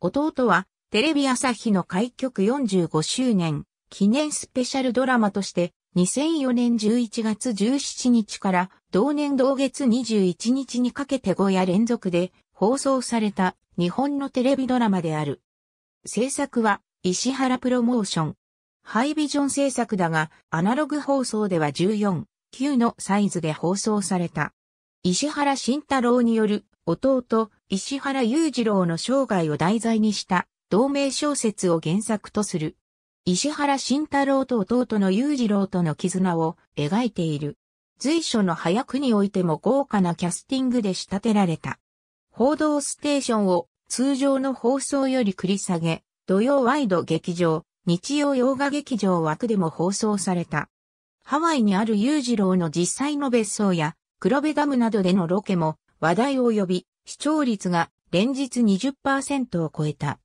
弟は、テレビ朝日の開局45周年記念スペシャルドラマとして、2004年11月17日から同年同月21日にかけて5夜連続で放送された日本のテレビドラマである。制作は石原プロモーション。ハイビジョン制作だが、アナログ放送では14、9のサイズで放送された。石原慎太郎による弟、石原裕次郎の生涯を題材にした同名小説を原作とする。石原慎太郎と弟の裕次郎との絆を描いている。随所の早くにおいても豪華なキャスティングで仕立てられた。報道ステーションを通常の放送より繰り下げ、土曜ワイド劇場、日曜洋画劇場枠でも放送された。ハワイにある裕次郎の実際の別荘や、黒部ダムなどでのロケも話題を呼び、視聴率が連日20%を超えた。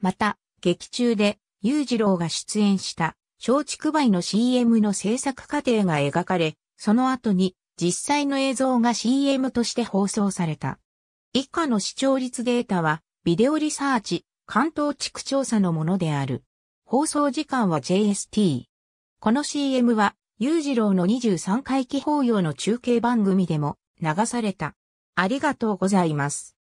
また、劇中で、裕次郎が出演した松竹梅の CM の制作過程が描かれ、その後に実際の映像が CM として放送された。以下の視聴率データは、ビデオリサーチ、関東地区調査のものである。放送時間は JST。この CM は、裕次郎の23回忌法要の中継番組でも流された。ありがとうございます。